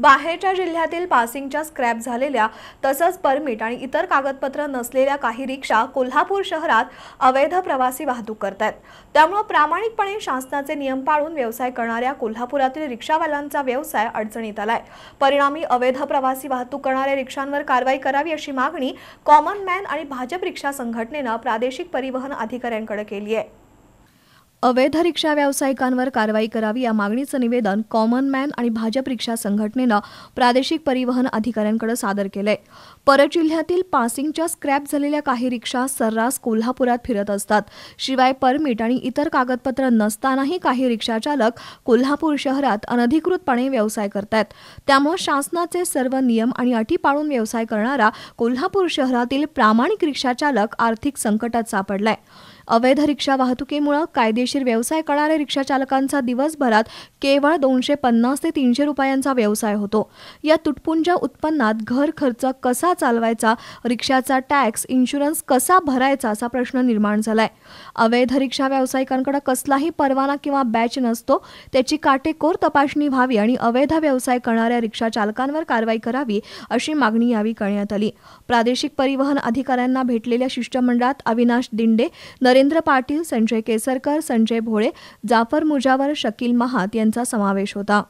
बाहेरच्या जिल्ह्यातील पासिंगच्या स्क्रॅप झालेल्या तसंच परमिट आणि इतर कागदपत्र नसलेल्या काही रिक्षा कोल्हापूर शहरात अवैध प्रवासी वाहतूक करत आहेत त्यामुळे प्रामाणिकपणे शासनाचे नियम पाळून व्यवसाय करणाऱ्या कोल्हापुरातील रिक्षावाल्यांचा व्यवसाय अडचणीत आलाय परिणामी अवैध प्रवासी वाहतूक करणाऱ्या रिक्षांवर कारवाई करावी अशी मागणी कॉमन मॅन आणि भाजप रिक्षा संघटनेनं प्रादेशिक परिवहन अधिकाऱ्यांकडे केली आहे अवैध रिक्षा व्यावसायिकांवर कारवाई करावी या मागणीचं निवेदन कॉमन मॅन आणि भाजप रिक्षा संघटनेनं प्रादेशिक परिवहन अधिकाऱ्यांकडे सादर केलंय परत जिल्ह्यातील पासिंगच्या स्क्रॅप झालेल्या काही रिक्षा सर्रास कोल्हापुरात फिरत असतात शिवाय परमिट आणि इतर कागदपत्र नसतानाही काही रिक्षाचालक कोल्हापूर शहरात अनधिकृतपणे व्यवसाय करतायत त्यामुळे शासनाचे सर्व नियम आणि अटी पाळून व्यवसाय करणारा कोल्हापूर शहरातील प्रामाणिक रिक्षाचालक आर्थिक संकटात सापडलाय अवैध रिक्षा वाहतुकीमुळे कायदेशीर व्यवसाय करणाऱ्या रिक्षाचालकांचा दिवसभरात केवळ दोनशे पन्नास ते तीनशे रुपयांचा व्यवसाय होतो या तुटपुंज उत्पन्नात घर खर्च कसा चालवायचा रिक्षाचा टॅक्स इन्शुरन्स कसा भरायचा असा प्रश्न निर्माण झालाय अवैध रिक्षा व्यावसायिकांकडे कसलाही परवाना किंवा बॅच नसतो त्याची काटेकोर तपासणी व्हावी आणि अवैध व्यवसाय करणाऱ्या रिक्षा चालकांवर कारवाई करावी अशी मागणी यावेळी करण्यात आली प्रादेशिक परिवहन अधिकाऱ्यांना भेटलेल्या शिष्टमंडळात अविनाश दिंडे नरेंद्र पाटील संजय केसरकर संजय भोळे जाफर मुजावर शकील महात यांचा समावेश होता